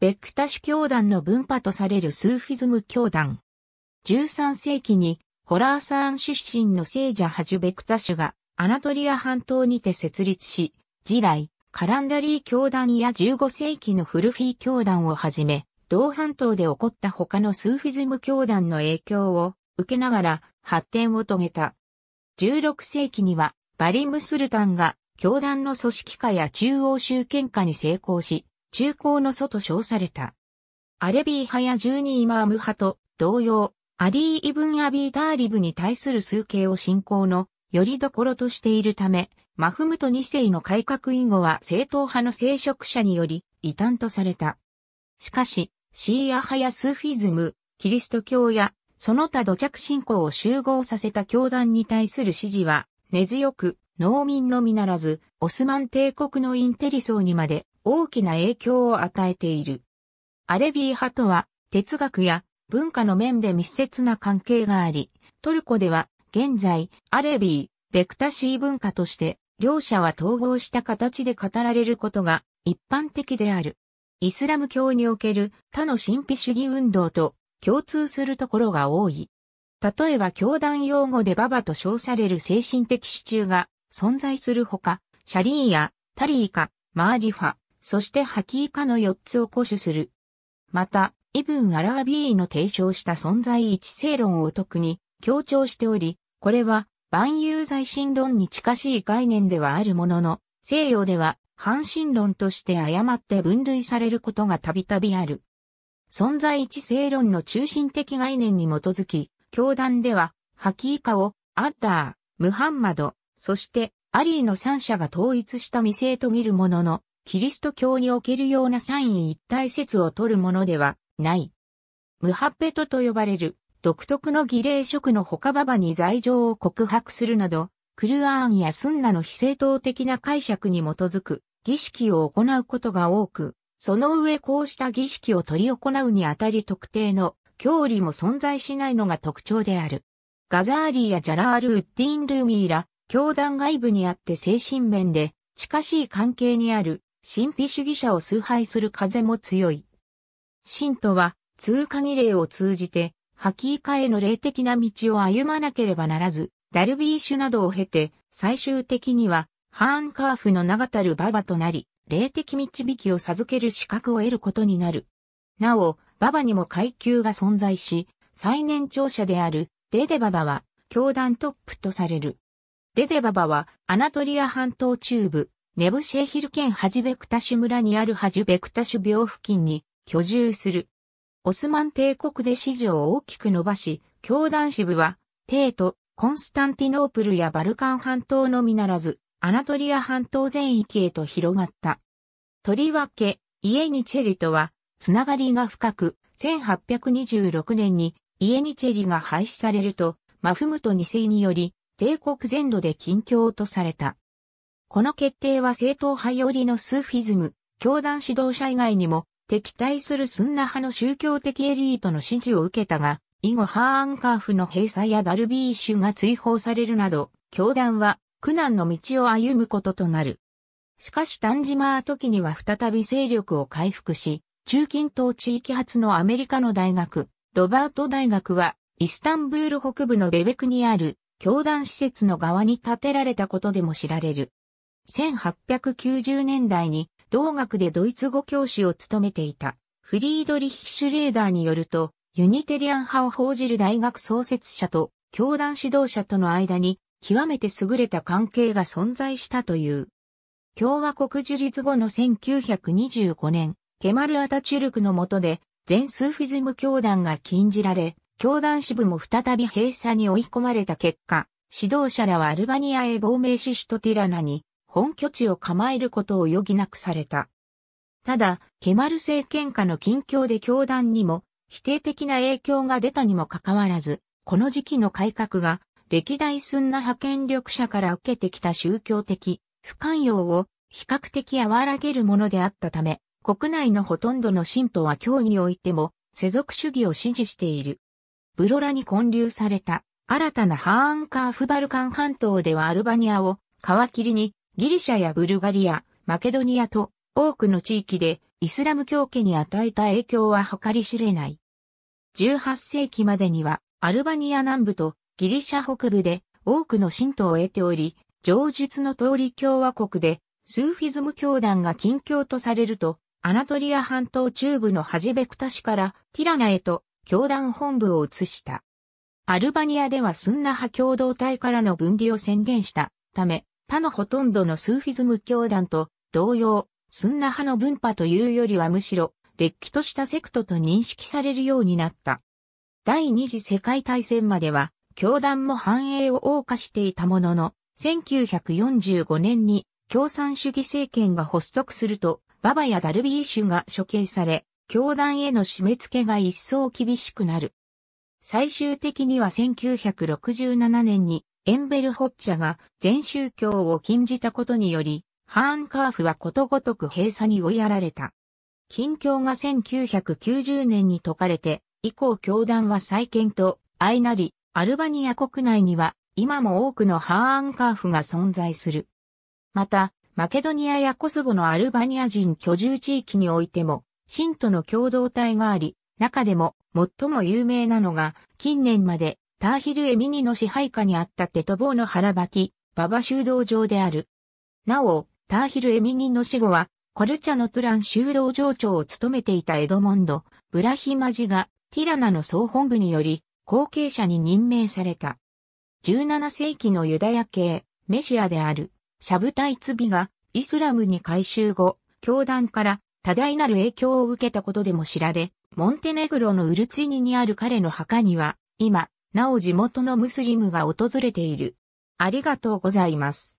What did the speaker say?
ベクタシュ教団の分派とされるスーフィズム教団。13世紀にホラーサーン出身の聖者ハジュ・ベクタシュがアナトリア半島にて設立し、次来、カランダリー教団や15世紀のフルフィー教団をはじめ、同半島で起こった他のスーフィズム教団の影響を受けながら発展を遂げた。16世紀にはバリムスルタンが教団の組織化や中央集権化に成功し、中高の祖と称された。アレビー派や十二イマーム派と同様、アリー・イブン・アビー・ターリブに対する数形を信仰のよりどころとしているため、マフムト2世の改革以後は正統派の聖職者により異端とされた。しかし、シーア派やスーフィズム、キリスト教やその他土着信仰を集合させた教団に対する支持は根強く農民のみならずオスマン帝国のインテリ層にまで大きな影響を与えている。アレビー派とは哲学や文化の面で密接な関係があり、トルコでは現在アレビー、ベクタシー文化として両者は統合した形で語られることが一般的である。イスラム教における他の神秘主義運動と共通するところが多い。例えば教団用語でババと称される精神的支柱が存在するほか、シャリーやタリーカ、マーリファ、そしてハキ以下の4つを固守する。また、イブン・アラービーの提唱した存在一性論を特に強調しており、これは万有在神論に近しい概念ではあるものの、西洋では半神論として誤って分類されることがたびたびある。存在一性論の中心的概念に基づき、教団では、ハキ以下を、アッラー、ムハンマド、そして、アリーの三者が統一した未成と見るものの、キリスト教におけるような三位一体説を取るものではない。ムハッペトと呼ばれる独特の儀礼職の他ババに罪状を告白するなど、クルアーンやスンナの非正当的な解釈に基づく儀式を行うことが多く、その上こうした儀式を取り行うにあたり特定の教理も存在しないのが特徴である。ガザーリーやジャラール・ウッディン・ルーミーら、教団外部にあって精神面で近しい関係にある神秘主義者を崇拝する風も強い。神徒は通過儀礼を通じて、ハキーカへの霊的な道を歩まなければならず、ダルビーシュなどを経て、最終的には、ハーンカーフの名がたるババとなり、霊的導きを授ける資格を得ることになる。なお、ババにも階級が存在し、最年長者であるデデババは教団トップとされる。デデババはアナトリア半島中部ネブシェヒル県ハジベクタシュ村にあるハジベクタシュ病付近に居住する。オスマン帝国で支持を大きく伸ばし、教団支部は、帝都、コンスタンティノープルやバルカン半島のみならず、アナトリア半島全域へと広がった。とりわけ、イエニチェリとは、つながりが深く、1826年にイエニチェリが廃止されると、マフムト2世により、帝国全土で近況とされた。この決定は正統派よりのスーフィズム、教団指導者以外にも、敵対するスンナ派の宗教的エリートの支持を受けたが、以後ハーンカーフの閉鎖やダルビーシュが追放されるなど、教団は苦難の道を歩むこととなる。しかし丹島時には再び勢力を回復し、中近東地域発のアメリカの大学、ロバート大学は、イスタンブール北部のベベクにある教団施設の側に建てられたことでも知られる。1890年代に同学でドイツ語教師を務めていたフリードリヒ・シュレーダーによると、ユニテリアン派を報じる大学創設者と教団指導者との間に極めて優れた関係が存在したという。共和国樹立後の1925年、ケマル・アタチュルクの下で、全スーフィズム教団が禁じられ、教団支部も再び閉鎖に追い込まれた結果、指導者らはアルバニアへ亡命しュトティラナに本拠地を構えることを余儀なくされた。ただ、ケマル政権下の近況で教団にも否定的な影響が出たにもかかわらず、この時期の改革が歴代スンナ派権力者から受けてきた宗教的不寛容を比較的和らげるものであったため、国内のほとんどの信徒は教においても世俗主義を支持している。ブロラに建立された新たなハーンカーフバルカン半島ではアルバニアを皮切りにギリシャやブルガリア、マケドニアと多くの地域でイスラム教家に与えた影響は計り知れない。18世紀までにはアルバニア南部とギリシャ北部で多くの信徒を得ており、上述の通り共和国でスーフィズム教団が近況とされると、アナトリア半島中部のハジベクタ市からティラナへと教団本部を移した。アルバニアではスンナ派共同体からの分離を宣言したため、他のほとんどのスーフィズム教団と同様、スンナ派の分派というよりはむしろ、劣気としたセクトと認識されるようになった。第二次世界大戦までは、教団も繁栄を謳歌していたものの、1945年に共産主義政権が発足すると、ババやダルビーシュが処刑され、教団への締め付けが一層厳しくなる。最終的には1967年にエンベルホッチャが全宗教を禁じたことにより、ハーンカーフはことごとく閉鎖に追いやられた。近況が1990年に解かれて、以降教団は再建と相なり、アルバニア国内には今も多くのハーンカーフが存在する。また、マケドニアやコスボのアルバニア人居住地域においても、信徒の共同体があり、中でも最も有名なのが近年までターヒル・エミニの支配下にあったテトボーの腹ばき、ババ修道場である。なお、ターヒル・エミニの死後は、コルチャノトラン修道場長を務めていたエドモンド・ブラヒマジが、ティラナの総本部により、後継者に任命された。17世紀のユダヤ系、メシアである、シャブタイツビが、イスラムに改修後、教団から多大なる影響を受けたことでも知られ、モンテネグロのウルツィニにある彼の墓には、今、なお地元のムスリムが訪れている。ありがとうございます。